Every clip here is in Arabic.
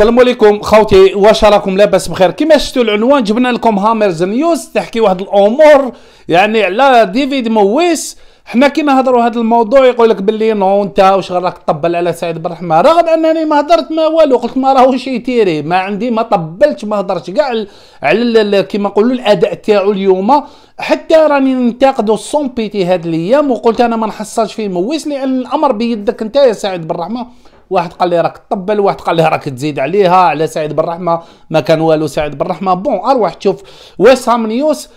السلام عليكم خوتي واش راكم لاباس بخير كما شفتوا العنوان جبنا لكم هامرز نيوز تحكي واحد الامور يعني على ديفيد مويس حنا كي نهضروا هذا الموضوع يقول لك باللي نو انت واش راك طبل على سعيد بن رحمه رغم انني ما هضرت ما والو قلت ما راهوش يتيري ما عندي ما طبلتش ما هضرتش كاع على كيما نقولوا الاداء تاعو اليوم حتى راني ننتقدو سون بيتي هاد الايام وقلت انا ما نحصلش فيه مويس لان الامر بيدك انت يا سعيد بن رحمه واحد قال لي راك تطبل واحد قال لي راك تزيد عليها على سعيد بالرحمه ما كان والو سعيد بالرحمه بون اروح تشوف ويس هام نيوز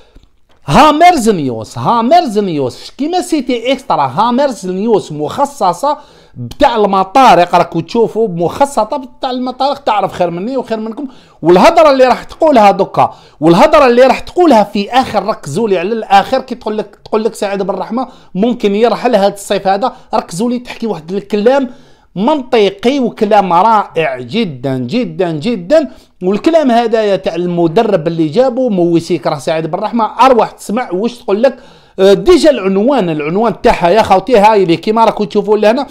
هامرز نيوز هامرز نيوز كيما سيتي اكسترا هامرز نيوز مخصصه بتاع المطارق راكو تشوفوا مخصصه بتاع المطارق تعرف خير مني وخير منكم والهضره اللي راح تقولها دوكا والهضره اللي راح تقولها في اخر ركزوا لي على الاخر كي تقول لك تقول لك سعيد بالرحمه ممكن يرحل هذا الصيف هذا ركزوا لي تحكي واحد الكلام منطقي وكلام رائع جدا جدا جدا والكلام هذايا تاع المدرب اللي جابه موسيك راه سعيد بالرحمه اروح تسمع واش تقول لك آه، ديجا العنوان العنوان تاعها يا خوتي هاي اللي كيما راكم تشوفوا لهنا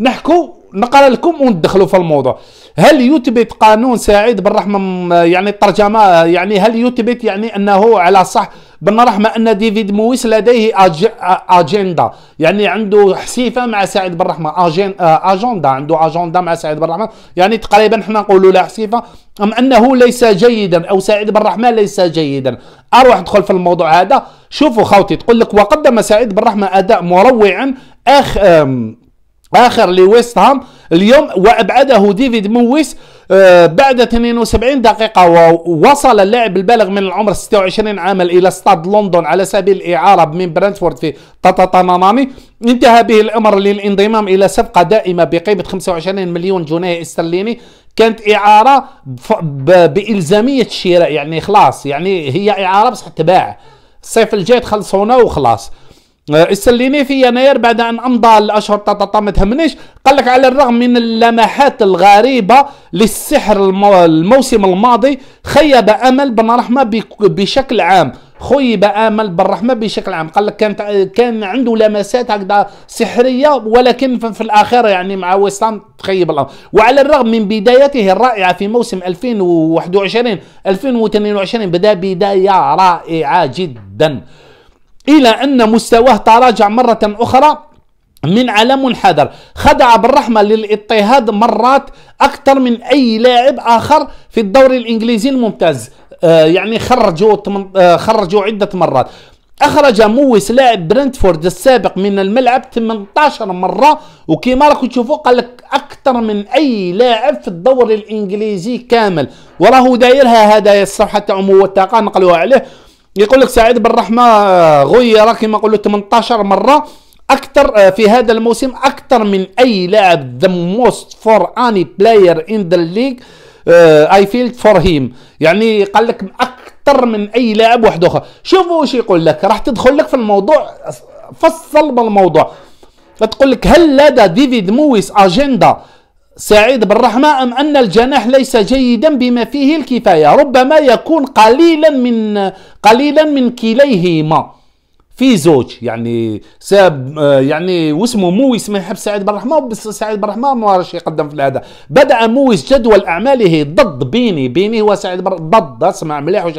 نحكوا نقرا لكم وندخلوا في الموضوع هل يثبت قانون سعيد بالرحمه يعني الترجمه يعني هل يثبت يعني انه على صح بن رحمه ان ديفيد مويس لديه أج... اجندا يعني عنده حسيفه مع سعيد بن رحمه أجن... آه، اجندا عنده اجندا مع سعيد بن رحمه يعني تقريبا حنا نقولوا له حسيفه ام انه ليس جيدا او سعيد بن رحمه ليس جيدا اروح ادخل في الموضوع هذا شوفوا خوتي تقول لك وقدم سعيد بن رحمه اداء مروعا اخ اخر لويست هام اليوم وابعده ديفيد مويس آه، بعد 72 دقيقة ووصل اللاعب البالغ من العمر 26 عاما إلى استاد لندن على سبيل الإعارة من برنتفورد في تاتاتانامي انتهى به الأمر للانضمام إلى صفقة دائمة بقيمة 25 مليون جنيه استرليني كانت إعارة بإلزامية الشراء يعني خلاص يعني هي إعارة بصح تباع الصيف الجاي تخلصونا وخلاص السليمي في يناير بعد ان امضى الاشهر تاتا ما تهمنيش قال لك على الرغم من اللمحات الغريبه للسحر الموسم الماضي خيب امل بن رحمه بشكل عام خيب امل بن رحمه بشكل عام قال لك كانت كان عنده لمسات هكذا سحريه ولكن في الاخير يعني مع ويستان تخيب الامر وعلى الرغم من بدايته الرائعه في موسم 2021 2022 بدا بدايه رائعه جدا إلى أن مستواه تراجع مرة أخرى من على منحدر خدع بالرحمة للاضطهاد مرات أكثر من أي لاعب آخر في الدوري الإنجليزي الممتاز آه، يعني خرجوا آه، خرجوا عدة مرات اخرج مويس لاعب برنتفورد السابق من الملعب 18 مره وكما راكم تشوفوا قال لك اكثر من اي لاعب في الدوري الانجليزي كامل وراه دايرها هذا الصفحه تاعهم هو نقلوها عليه يقول لك سعيد بن رحمه غير كما قلت 18 مره اكثر آه، في هذا الموسم اكثر من اي لاعب ذا موست فور اني بلاير ان ذا ليج اي فيلد فور هيم يعني قال لك اكثر من اي لاعب واحد اخر شوفوا واش يقول لك راح تدخل لك في الموضوع فصل بالموضوع تقول لك هل لدى ديفيد مويس اجنده سعيد بالرحمة أم أن الجناح ليس جيدا بما فيه الكفاية ربما يكون قليلا من قليلا من كليهما في زوج يعني ساب يعني واسمه مويس ما يحب سعيد بالرحمة بس سعيد بالرحمة ما راش يقدم في هذا بدأ مويس جدول أعماله ضد بيني بيني هو سعيد ضد اسمع مليح وش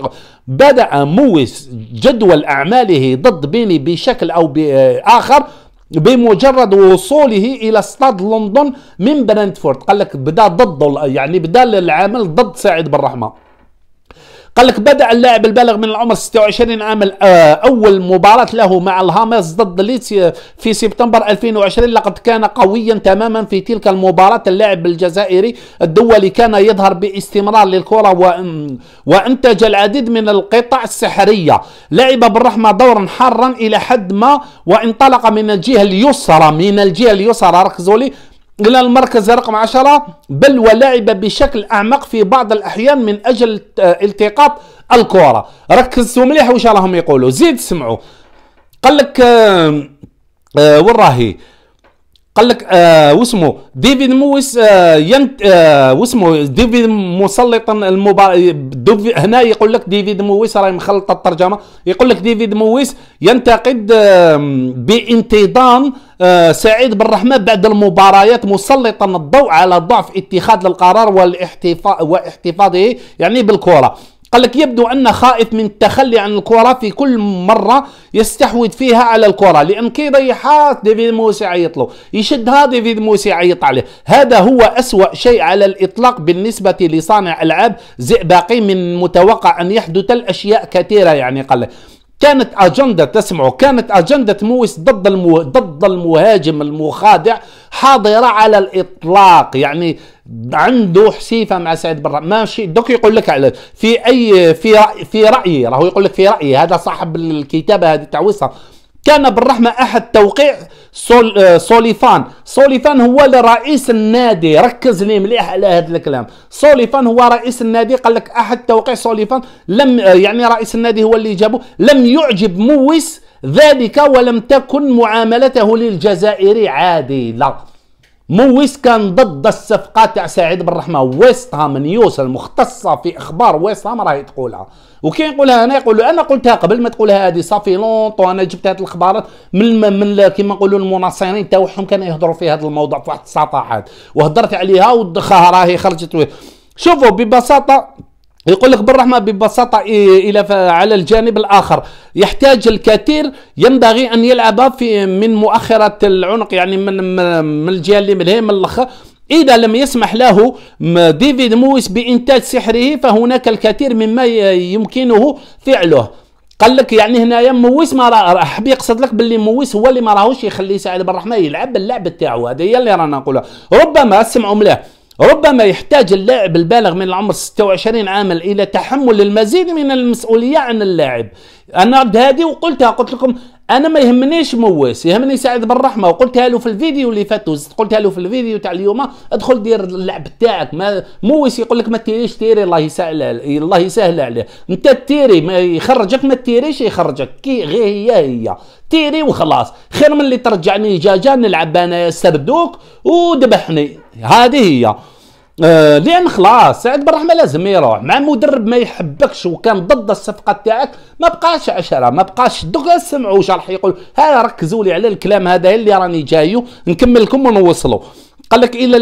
بدأ مويس جدول أعماله ضد بيني بشكل أو بآخر بمجرد وصوله الى استاد لندن من برنتفورد قال لك بدا ضده يعني بدا العمل ضد سعيد بالرحمه قال لك بدأ اللاعب البالغ من العمر 26 عام آه، أول مباراة له مع الهامرز ضد ليتس في سبتمبر 2020 لقد كان قويا تماما في تلك المباراة اللاعب الجزائري الدولي كان يظهر باستمرار للكرة وأنتج العديد من القطع السحرية لعب بالرحمة دورا حارا إلى حد ما وانطلق من الجهة اليسرى من الجهة اليسرى ركزوا لي إلى المركز رقم 10 بل ولعب بشكل أعمق في بعض الأحيان من أجل التقاط الكرة ركزوا مليح واش راهم يقولوا زيد سمعوا قال لك آه آه وين راهي قال لك آه واسمه ديفيد مويس آه ينت آه واسمه ديفيد مسلط المباراه ديفيد هنا يقول لك ديفيد مويس راهي مخلطه الترجمه يقول لك ديفيد مويس ينتقد آه بانتظام آه سعيد بن بعد المباريات مسلطا الضوء على ضعف اتخاذ القرار والاحتفاظ واحتفاظه يعني بالكره قال لك يبدو أن خائف من التخلي عن الكرة في كل مرة يستحوذ فيها على الكرة لأن كي يريحات ديفيد موسى عيط له يشدها ديفيد موسى عيط عليه هذا هو أسوأ شيء على الإطلاق بالنسبة لصانع ألعاب زئباقي من متوقع أن يحدث الأشياء كثيرة يعني قال لك كانت اجنده تسمعوا كانت اجنده مويس ضد المو... ضد المهاجم المخادع حاضره على الاطلاق يعني عنده حسيفه مع سعيد برا ماشي دوك يقول لك على في اي في في رايي راهو يقول لك في رايي هذا صاحب الكتابه هذه تاع كان بالرحمة أحد توقيع سول آه، سوليفان سوليفان هو رئيس النادي ركز لي مليح على هذا الكلام سوليفان هو رئيس النادي قال لك أحد توقيع سوليفان لم آه، يعني رئيس النادي هو اللي جابه لم يعجب مويس ذلك ولم تكن معاملته للجزائري عادلة مو ويس كان ضد الصفقة تاع سعيد بن رحمة ويست هام نيوز المختصة في اخبار ويست هام راهي تقولها وكي نقولها انا يقولوا انا قلتها قبل ما تقولها هذه صافي لونط وانا جبت هذه الاخبارات من من كيما نقولوا المناصرين تاعهم كانوا يهضروا في هذا الموضوع في واحد الصفحات وهضرت عليها ودخها راهي خرجت شوفوا ببساطة يقول لك بالرحمة ببساطة إلى على الجانب الآخر يحتاج الكثير ينبغي أن يلعب في من مؤخرة العنق يعني من من الجهة اللي من من الأخر إذا لم يسمح له ديفيد مويس بإنتاج سحره فهناك الكثير مما يمكنه فعله قال لك يعني هنايا مويس ما راح يقصد لك باللي مويس هو اللي ما راهوش يخلي سعيد بن الرحمن يلعب اللعب تاعو هذه هي اللي رانا نقولها ربما سمعوا مليح ربما يحتاج اللاعب البالغ من العمر 26 عاما إلى تحمل المزيد من المسؤولية عن اللاعب أنا هذه وقلتها قلت لكم أنا ما يهمنيش مواس يهمني سعيد بالرحمة وقلتها له في الفيديو اللي فات قلتها له في الفيديو تاع اليوم ادخل دير اللعب تاعك ما موس يقول لك ما تيريش تيري الله يسهل الله يسهل عليه أنت تيري ما يخرجك ما تيريش يخرجك كي غير هي هي تيري وخلاص خير من اللي ترجعني جاجا نلعب أنا سردوك ودبحني هذه هي آه لان خلاص سعد رحمه لازم يروح مع مدرب ما يحبكش وكان ضد الصفقه تاعك ما بقاش عشرة ما بقاش دوك سمعوا راح يقول ها ركزوا لي على الكلام هذا اللي راني جايو نكمل لكم ونوصلوا قال لك الى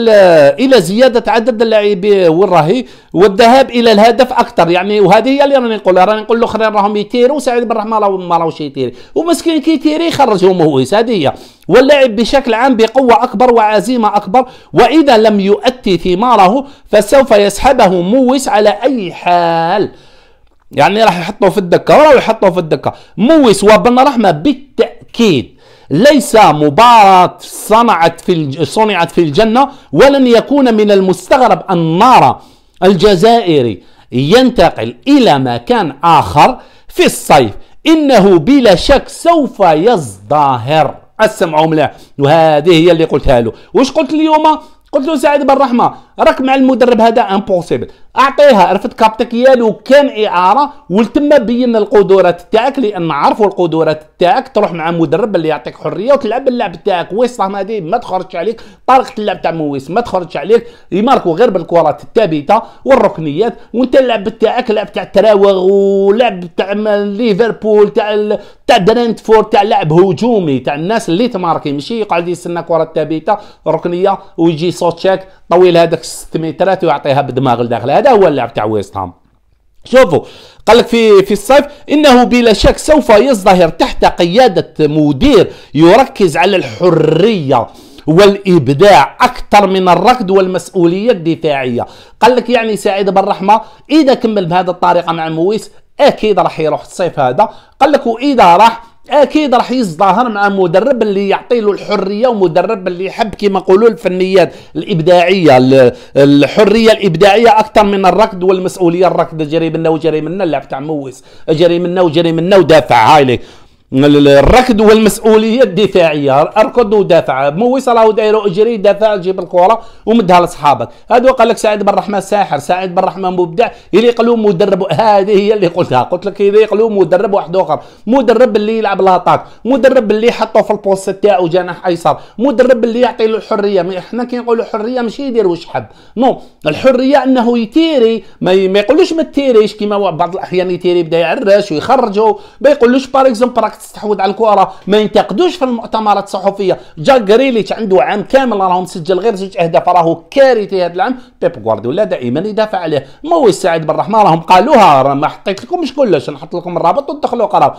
الى زياده عدد اللاعبين والراهي والذهاب الى الهدف اكثر يعني وهذه هي اللي راني نقولها راني نقول الاخرين راهم يتيروا سعيد بن رحمه ما راهوش يتيري ومسكين كي يتيري يخرجهم هو هذه هي واللاعب بشكل عام بقوه اكبر وعزيمه اكبر واذا لم يؤتي ثماره فسوف يسحبه مويس على اي حال يعني راح يحطوه في الدكه وراح يحطوه في الدكه مويس وبن رحمه بالتاكيد ليس مباراة صنعت في صنعت في الجنة ولن يكون من المستغرب أن نرى الجزائري ينتقل إلى مكان آخر في الصيف إنه بلا شك سوف يزدهر السمع مليح وهذه هي اللي قلتها له واش قلت اليوم قلت له سعيد بن رحمه راك مع المدرب هذا امبوسيبل اعطيها رفد كابتك يالو كان اعاره ولتما بين القدرات تاعك لان عرفوا القدرات تاعك تروح مع مدرب اللي يعطيك حريه وتلعب اللعب تاعك ويس راه ما تخرجش عليك طريقه اللعب تاع مويس ما تخرجش عليك يماركو غير بالكرات الثابته والركنيات وانت اللعب تاعك لعب تاع تراوغ ولعب تاع ليفربول تاع تاع درينتفورد تاع لعب هجومي تاع الناس اللي تماركي ماشي يقعد يستنى كرات ثابته ركنيه ويجي صوت شاك طويل هذاك 6 مترات ويعطيها بدماغ لداخل هذا هو اللاعب تاع ويست هام شوفوا قال لك في في الصيف انه بلا شك سوف يزدهر تحت قياده مدير يركز على الحريه والابداع اكثر من الركض والمسؤوليه الدفاعيه قال لك يعني سعيد بن رحمه اذا كمل بهذه الطريقه مع مويس اكيد راح يروح الصيف هذا قال لك واذا راح اكيد راح يظهر مع مدرب اللي يعطي له الحريه ومدرب اللي يحب كما يقولوا الفنيات الابداعيه الحريه الابداعيه اكثر من الركض والمسؤوليه الركض جري منا وجري منا اللعب تاع مويس جري منا وجري منا ودافع هاي الركض والمسؤوليه الدفاعيه اركض ودافع مويس راه دايره اجري دافع جيب الكره ومدها لصحابك هذا قال لك سعيد بن رحمه ساحر سعيد بن رحمه مبدع اللي يقلو مدرب هذه هي اللي قلتها قلت لك اللي يقلو مدرب واحد اخر مدرب اللي يلعب لاطاك مدرب اللي يحطه في البوست تاعو جناح ايسر مدرب اللي يعطي له الحريه احنا كي نقولوا حريه ماشي يدير واش حب نو الحريه انه يتيري ما يقولوش ما تيريش كيما بعض الاحيان يتيري بدا يعرش ويخرجه ما يقولوش باغ اكزومبل تستحوذ على الكره ما ينتقدوش في المؤتمرات الصحفيه جاك غريليتش عنده عام كامل راه مسجل غير زوج اهداف راهو كارثي هذا العام بيب غوارديولا دائما يدافع عليه مو السعيد بالرحمه راهم قالوها ما حطيت لكمش كلش نحط لكم الرابط وتدخلوا قرار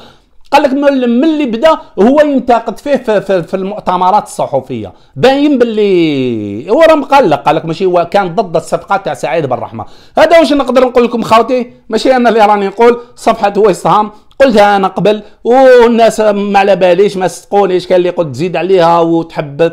قال لك من اللي بدا هو ينتقد فيه في, في, في المؤتمرات الصحفيه باين باللي هو راه مقلق قال لك ماشي هو كان ضد الصفقه تاع سعيد بالرحمه هذا واش نقدر نقول لكم خاوتي ماشي انا اللي راني نقول صفحه ويست هام قلت انا قبل والناس ما على باليش ما صدقونيش كان اللي قلت تزيد عليها وتحب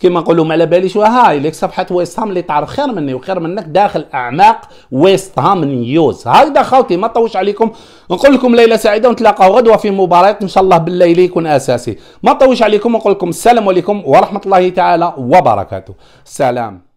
كيما نقولوا ما على باليش وهاي ليك صفحه ويست هام اللي تعرف خير مني وخير منك داخل اعماق ويست هام نيوز هايدا خوتي ما طوش عليكم نقول لكم ليله سعيده ونتلاقاو غدوه في مباراه ان شاء الله بالليل يكون اساسي ما طوش عليكم ونقول لكم السلام عليكم ورحمه الله تعالى وبركاته سلام